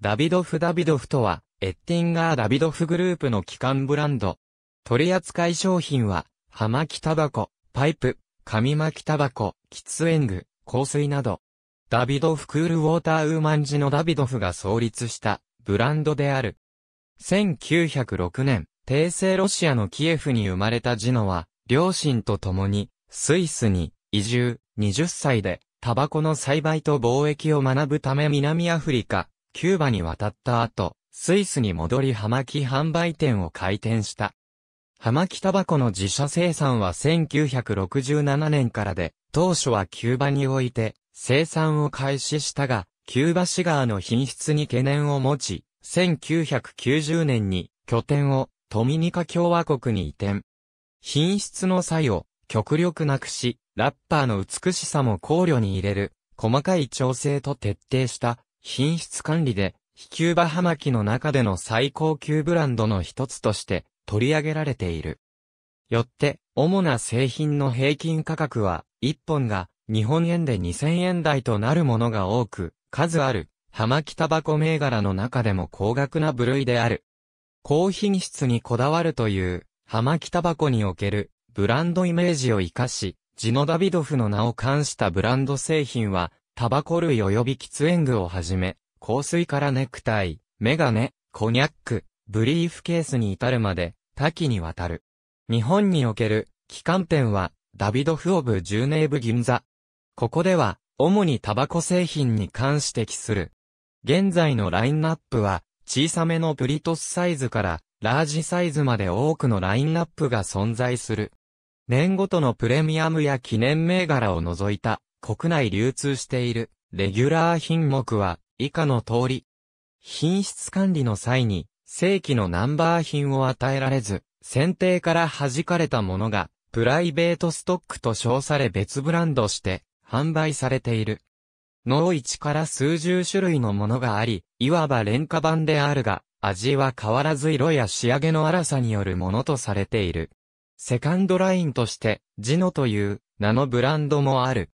ダビドフダビドフとは、エッティンガーダビドフグループの基幹ブランド。取扱い商品は、葉巻タバコ、パイプ、紙巻きタバコ、喫煙具、香水など。ダビドフクールウォーターウーマンジのダビドフが創立したブランドである。1906年、帝政ロシアのキエフに生まれたジノは、両親と共にスイスに移住、20歳でタバコの栽培と貿易を学ぶため南アフリカ、キューバに渡った後、スイスに戻り葉巻販売店を開店した。葉巻タバコの自社生産は1967年からで、当初はキューバにおいて生産を開始したが、キューバシガーの品質に懸念を持ち、1990年に拠点をトミニカ共和国に移転。品質の差を極力なくし、ラッパーの美しさも考慮に入れる、細かい調整と徹底した品質管理で、飛球バハマキの中での最高級ブランドの一つとして取り上げられている。よって、主な製品の平均価格は、1本が日本円で2000円台となるものが多く、数ある、ハマキタバコ銘柄の中でも高額な部類である。高品質にこだわるという、ハマキタバコにおける、ブランドイメージを活かし、ジノダビドフの名を冠したブランド製品は、タバコ類及び喫煙具をはじめ、香水からネクタイ、メガネ、コニャック、ブリーフケースに至るまで、多岐にわたる。日本における、旗艦店は、ダビド・フオブ・ジューネーブ・銀座。ここでは、主にタバコ製品に関して期する。現在のラインナップは、小さめのプリトスサイズから、ラージサイズまで多くのラインナップが存在する。年ごとのプレミアムや記念銘柄を除いた、国内流通しているレギュラー品目は以下の通り。品質管理の際に正規のナンバー品を与えられず、選定から弾かれたものがプライベートストックと称され別ブランドして販売されている。農一から数十種類のものがあり、いわば廉価版であるが、味は変わらず色や仕上げの荒さによるものとされている。セカンドラインとして、ジノという名のブランドもある。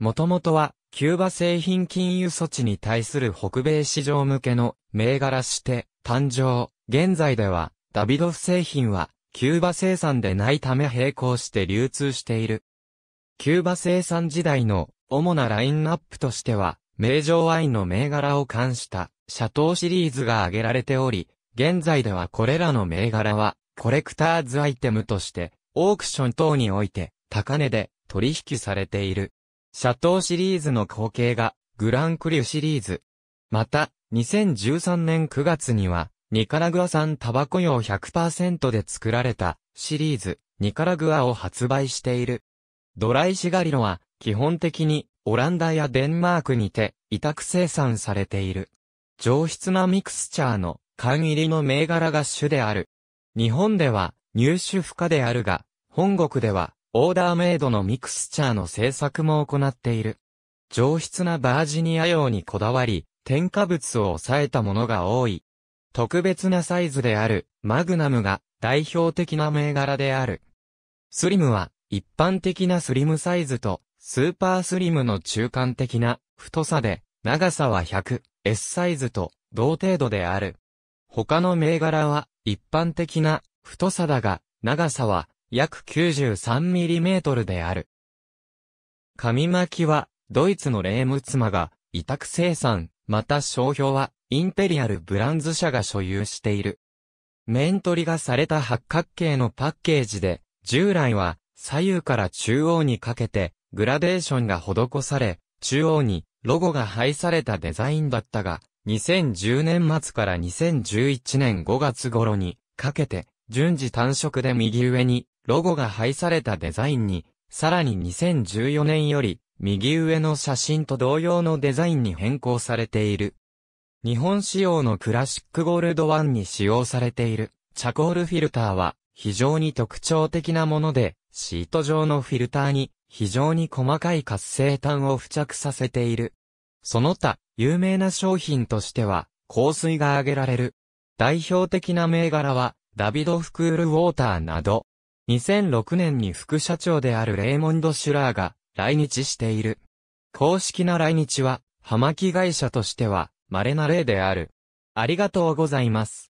もともとは、キューバ製品金融措置に対する北米市場向けの銘柄して誕生。現在では、ダビドフ製品は、キューバ生産でないため並行して流通している。キューバ生産時代の主なラインナップとしては、名城ワインの銘柄を冠した、シャトーシリーズが挙げられており、現在ではこれらの銘柄は、コレクターズアイテムとして、オークション等において、高値で取引されている。シャトーシリーズの後継が、グランクリュシリーズ。また、2013年9月には、ニカラグア産タバコ用100%で作られたシリーズ、ニカラグアを発売している。ドライシガリロは、基本的に、オランダやデンマークにて、委託生産されている。上質なミクスチャーの、缶入りの銘柄が主である。日本では、入手不可であるが、本国では、オーダーメイドのミクスチャーの製作も行っている。上質なバージニア用にこだわり、添加物を抑えたものが多い。特別なサイズである、マグナムが代表的な銘柄である。スリムは、一般的なスリムサイズと、スーパースリムの中間的な太さで、長さは 100S サイズと同程度である。他の銘柄は一般的な太さだが、長さは約 93mm である。紙巻きは、ドイツのレーム妻が、委託生産、また商標は、インペリアルブランズ社が所有している。面取りがされた八角形のパッケージで、従来は、左右から中央にかけて、グラデーションが施され、中央に、ロゴが配されたデザインだったが、2010年末から2011年5月頃に、かけて、順次単色で右上に、ロゴが配されたデザインに、さらに2014年より、右上の写真と同様のデザインに変更されている。日本仕様のクラシックゴールドワンに使用されている、チャコールフィルターは、非常に特徴的なもので、シート状のフィルターに、非常に細かい活性炭を付着させている。その他、有名な商品としては、香水が挙げられる。代表的な銘柄は、ダビドフクールウォーターなど、2006年に副社長であるレイモンド・シュラーが来日している。公式な来日は、葉巻会社としては稀な例である。ありがとうございます。